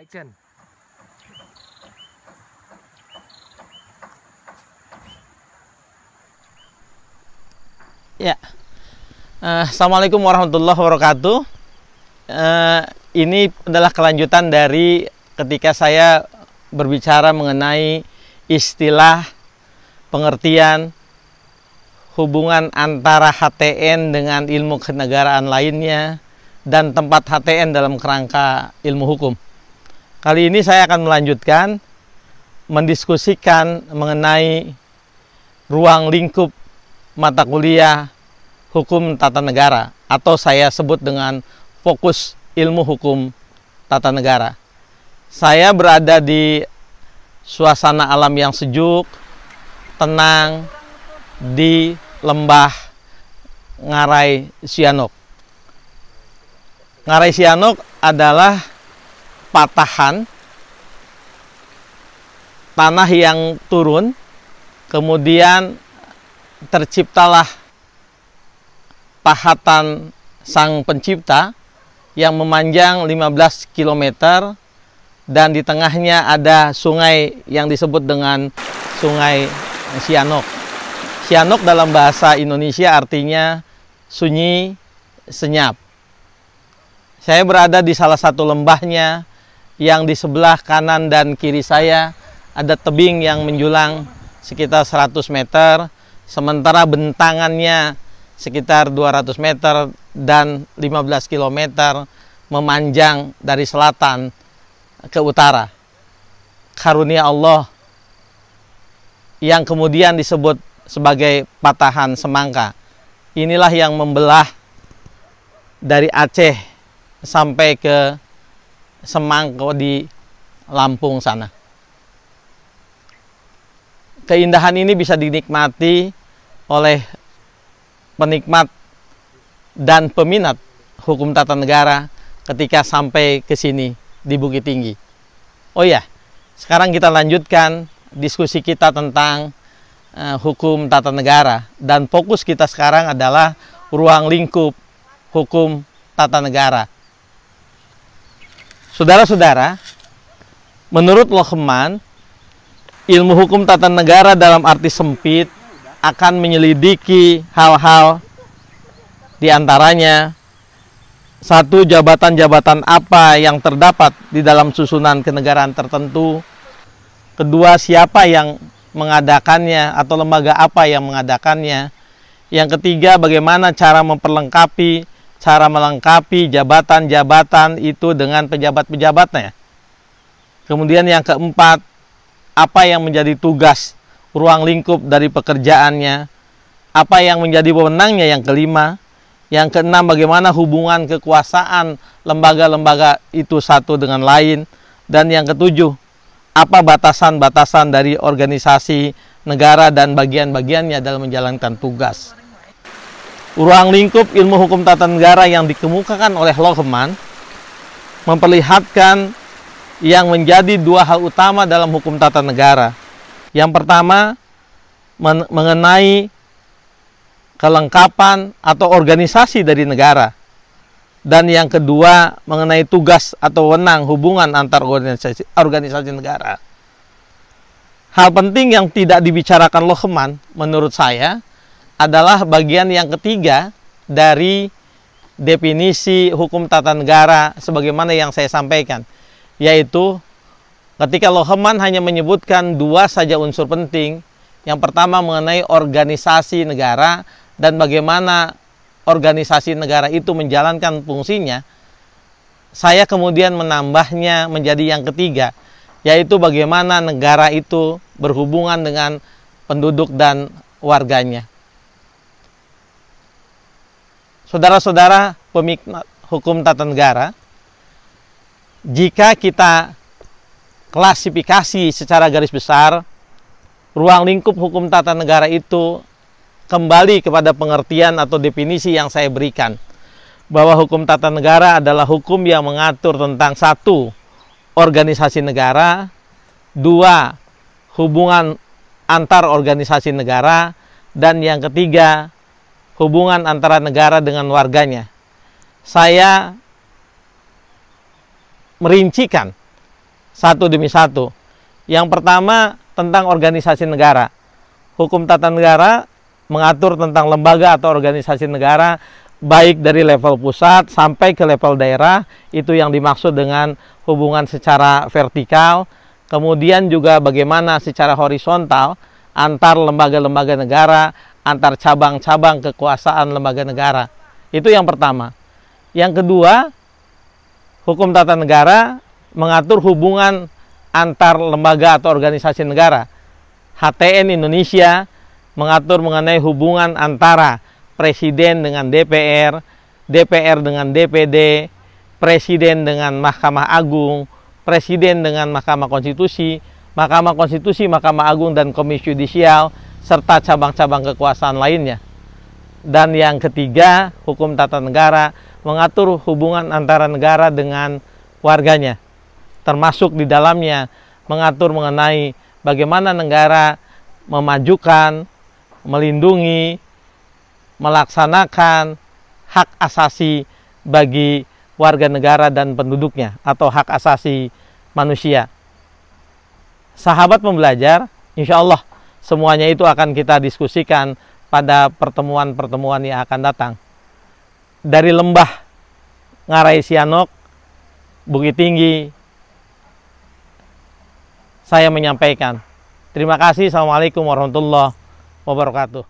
Action. Ya. Eh, Assalamualaikum warahmatullahi wabarakatuh. Eh, ini adalah kelanjutan dari ketika saya berbicara mengenai istilah pengertian hubungan antara HTN dengan ilmu kenegaraan lainnya dan tempat HTN dalam kerangka ilmu hukum. Kali ini saya akan melanjutkan mendiskusikan mengenai ruang lingkup mata kuliah hukum tata negara atau saya sebut dengan fokus ilmu hukum tata negara. Saya berada di suasana alam yang sejuk, tenang di lembah Ngarai Sianok. Ngarai Sianok adalah patahan, tanah yang turun, kemudian terciptalah pahatan sang pencipta yang memanjang 15 km dan di tengahnya ada sungai yang disebut dengan sungai Sianok. Sianok dalam bahasa Indonesia artinya sunyi, senyap. Saya berada di salah satu lembahnya yang di sebelah kanan dan kiri saya ada tebing yang menjulang sekitar 100 meter, sementara bentangannya sekitar 200 meter dan 15 km memanjang dari selatan ke utara. Karunia Allah yang kemudian disebut sebagai patahan semangka. Inilah yang membelah dari Aceh sampai ke Semangko di Lampung sana. Keindahan ini bisa dinikmati oleh penikmat dan peminat hukum tata negara ketika sampai ke sini di Bukit Tinggi. Oh ya, sekarang kita lanjutkan diskusi kita tentang uh, hukum tata negara dan fokus kita sekarang adalah ruang lingkup hukum tata negara. Saudara-saudara, menurut Lohman, ilmu hukum tata negara dalam arti sempit akan menyelidiki hal-hal diantaranya satu jabatan-jabatan apa yang terdapat di dalam susunan kenegaraan tertentu, kedua siapa yang mengadakannya atau lembaga apa yang mengadakannya, yang ketiga bagaimana cara memperlengkapi cara melengkapi jabatan-jabatan itu dengan pejabat-pejabatnya. Kemudian yang keempat, apa yang menjadi tugas ruang lingkup dari pekerjaannya, apa yang menjadi wewenangnya yang kelima, yang keenam bagaimana hubungan kekuasaan lembaga-lembaga itu satu dengan lain dan yang ketujuh apa batasan-batasan dari organisasi negara dan bagian-bagiannya dalam menjalankan tugas. Ruang lingkup ilmu hukum tata negara yang dikemukakan oleh Lohman memperlihatkan yang menjadi dua hal utama dalam hukum tata negara. Yang pertama mengenai kelengkapan atau organisasi dari negara. Dan yang kedua mengenai tugas atau wenang hubungan antar organisasi, organisasi negara. Hal penting yang tidak dibicarakan Lohman menurut saya adalah bagian yang ketiga dari definisi hukum tata negara sebagaimana yang saya sampaikan, yaitu ketika Loheman hanya menyebutkan dua saja unsur penting. Yang pertama mengenai organisasi negara dan bagaimana organisasi negara itu menjalankan fungsinya. Saya kemudian menambahnya menjadi yang ketiga, yaitu bagaimana negara itu berhubungan dengan penduduk dan warganya saudara-saudara pemikmat hukum tata negara, jika kita klasifikasi secara garis besar, ruang lingkup hukum tata negara itu kembali kepada pengertian atau definisi yang saya berikan bahwa hukum tata negara adalah hukum yang mengatur tentang satu organisasi negara, dua hubungan antar organisasi negara, dan yang ketiga hubungan antara negara dengan warganya. Saya merincikan satu demi satu. Yang pertama tentang organisasi negara. Hukum tata negara mengatur tentang lembaga atau organisasi negara baik dari level pusat sampai ke level daerah itu yang dimaksud dengan hubungan secara vertikal kemudian juga bagaimana secara horizontal antar lembaga-lembaga negara antar cabang-cabang kekuasaan lembaga negara. Itu yang pertama. Yang kedua, hukum tata negara mengatur hubungan antar lembaga atau organisasi negara. HTN Indonesia mengatur mengenai hubungan antara presiden dengan DPR, DPR dengan DPD, presiden dengan Mahkamah Agung, presiden dengan Mahkamah Konstitusi, Mahkamah Konstitusi, Mahkamah Agung dan Komisi Yudisial, serta cabang-cabang kekuasaan lainnya. Dan yang ketiga, hukum tata negara mengatur hubungan antara negara dengan warganya, termasuk di dalamnya mengatur mengenai bagaimana negara memajukan, melindungi, melaksanakan hak asasi bagi warga negara dan penduduknya atau hak asasi manusia. Sahabat pembelajar, insya Allah Semuanya itu akan kita diskusikan pada pertemuan-pertemuan yang akan datang. Dari lembah Ngarai Sianok, Bukit Tinggi, saya menyampaikan. Terima kasih. Assalamualaikum warahmatullahi wabarakatuh.